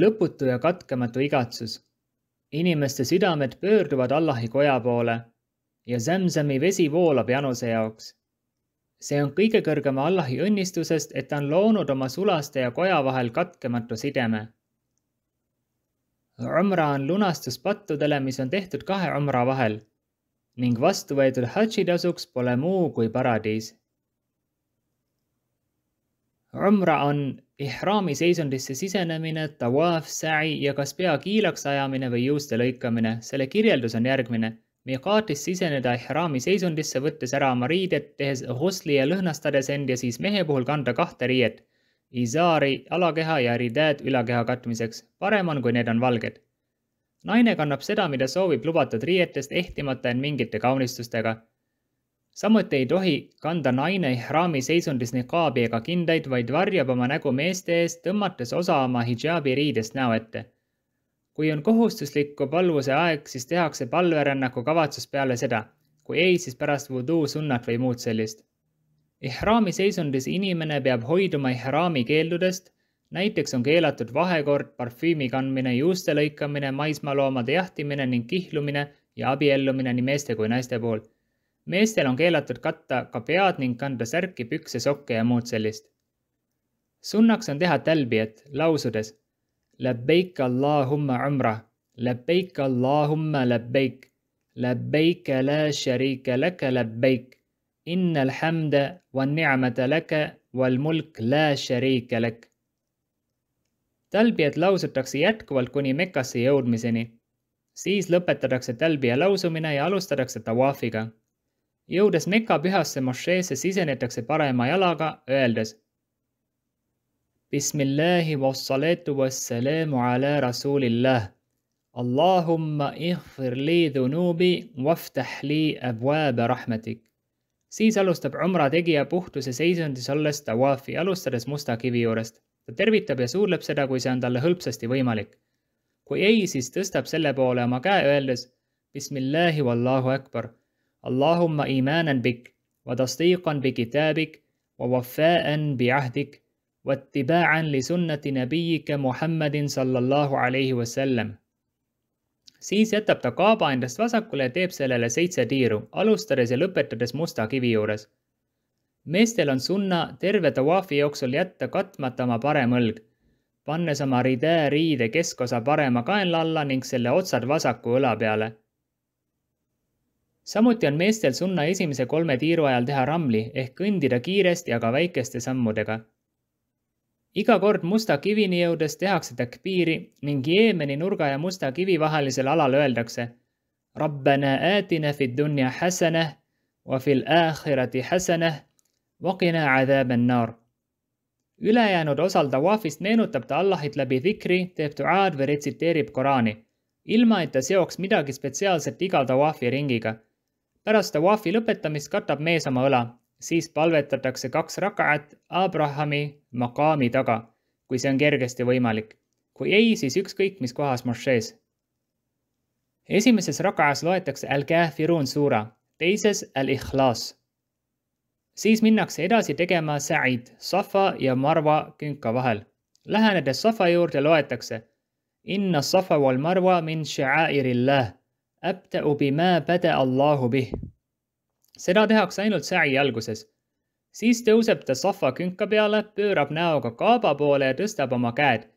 lõputu ja katkematu igatsus. inimeste südamed pöörduvad Allahi koja poole ja Sämsämi vesi voolab Januse jaoks. see on kõige kõrgema Allahi õnnistusest, et ta on loonud oma sulaste ja koja vahel katkematu sideme. Umra on lunastus pattudele, mis on tehtud kahe umra vahel ning vastu võetud hadži tasuks pole muu kui paradiis Umra on ihraami seisundisse sisenemine, tawaaf, säi ja kas pea kiilaks ajamine või juuste lõikamine. selle kirjeldus on järgmine. Miqaatis siseneda ihraami seisundisse, võttes ära oma riided, tehes husli ja lõhnastades end ja siis mehe puhul kanda kahte riiet. Izaari alakeha ja rideed ülakeha katmiseks. parem on, kui need on valged. naine kannab seda, mida soovib lubatud riietest, ehtimata end mingite kaunistustega samuti ei tohi kanda naine ihraami seisundis nikaabi ega kindaid, vaid varjab oma nägu meeste eest, tõmmates osa oma hidžaabi riidest näo ette. kui on kohustusliku palvuse aeg, siis tehakse palverännaku kavatsus peale seda, kui ei, siis pärast vuduu sunnat või muud sellist. ihraami seisundis inimene peab hoiduma ihraami keeldudest näiteks on keelatud vahekord, parfüümi kandmine, juuste lõikamine, maismaaloomade jahtimine ning kihlumine ja abiellumine nii meeste kui naiste puhul meestel on keelatud katta ka pead ning kanda särki, pükse, sokke ja muud sellist. sunnaks on teha tälbijat lausudes labbeik Allahumma umra, labbeik Allahumma labbeik, labbeik la sharika laka labbeik, innal hamda wa ni'mata laka wal mulk la sharika lak. tälbijat lausutakse jätkuvalt kuni Mekkasse jõudmiseni. siis lõpetatakse tälbija lausumine ja alustatakse tawaafiga jõudes Meka pühasse mošeesse sisenetakse parema jalaga, öeldes. Bismillahi vassalatu vassalamu ala rasulillah. Allahumma ihfir li dhunubi waftah li abwaaba rahmatik. siis alustab Umra tegija puhtuse seisundis olles tawaafi, alustades musta kivi juurest. ta tervitab ja suudleb seda, kui see on talle hõlpsasti võimalik. kui ei, siis tõstab selle poole oma käe, öeldes Bismillahi wallahu akbar اللهم إيمانا بك وتصديقا بكتابك ووفاء بعهدك واتباعا لسنة نبيك Muhammedin sallallahu alaihi wasallam. siis jätab ta kaaba endast vasakule ja teeb sellele seitse tiiru, alustades ja lõpetades musta kivi juures. meestel on sunna terve tawaafi jooksul jätta katmata oma parem õlg, pannes oma ridee riide keskosa parema kaenla alla ning selle otsad vasaku õla peale samuti on meestel sunna esimese kolme tiiru ajal teha ramli ehk kõndida kiiresti, aga väikeste sammudega. iga kord musta kivini jõudes tehakse takbiiri ning Jeemeni nurga ja musta kivi vahelisel alal öeldakse Rabbana aatina fid dunja häsene wa fil aakhirati häsene wa qina adhaban nar. ülejäänud osal tawafist meenutab ta Allahit läbi zikri, teeb duaad või retsiteerib Koraani ilma et ta seoks midagi spetsiaalset iga tawaafi ringiga pärast tawaafi lõpetamist katab mees oma õla, siis palvetatakse kaks rakaat Abrahami makaami taga, kui see on kergesti võimalik. kui ei, siis ükskõik mis kohas mošees. esimeses rakaas loetakse Al-Kafirun suura, teises Al-Ikhlas. siis minnakse edasi tegema sa'id Safa ja Marva künka vahel. Lähenedes Safa juurde loetakse Inna Safa wal Marva min sha'airillah أبدأ بما بدأ الله به. Seda tehakse ainult säri alguses. siis tõuseb ta soffa künka peale, pöörab näoga kaaba poole ja tõstab oma käed.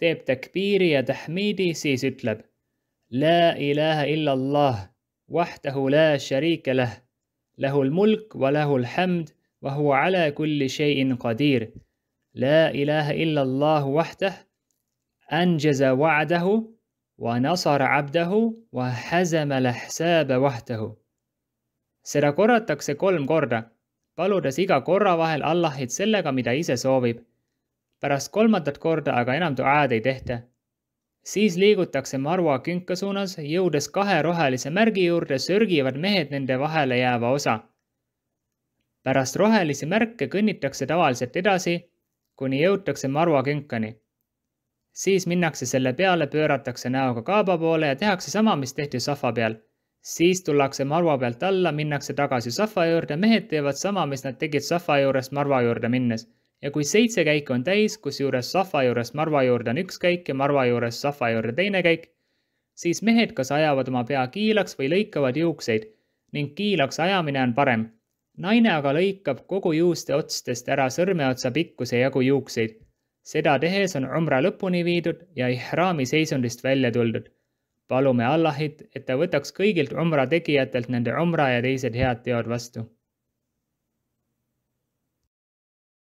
teeb takbiiri ja tahmiidi, siis ütleb. La ilaha illallah, vahtahu la sharika lah, lahul mulk wa lahul hamd va huwa ala kulli shay'in qadir. La ilaha illallah vahtah, anjaza va'dahu ونصر abdahu wa häzamel häsääbe vahtahu. seda korratakse kolm korda, paludes iga korra vahel Allahit sellega, mida ise soovib. pärast kolmandat korda aga enam duaad ei tehta. siis liigutakse marva künka suunas, jõudes kahe rohelise märgi juurde, sörgivad mehed nende vahele jääva osa. pärast rohelisi märke kõnnitakse tavaliselt edasi, kuni jõutakse marva künkani siis minnakse selle peale, pööratakse näoga kaaba poole ja tehakse sama, mis tehti sahva peal. siis tullakse marva pealt alla, minnakse tagasi sahva juurde, mehed teevad sama, mis nad tegid sahva juurest marva juurde minnes. ja kui seitse käiku on täis, kusjuures sahva juurest marva juurde on üks käik ja marva juurest sahva juurde teine käik, siis mehed kas ajavad oma pea kiilaks või lõikavad juukseid ning kiilaks ajamine on parem. naine aga lõikab kogu juuste otstest ära sõrmeotsa pikkuse jagu juukseid seda tehes on umra lõpuni viidud ja ihraami seisundist välja tuldud. palume Allahit, et ta võtaks kõigilt umra tegijatelt nende umra ja teised head teod vastu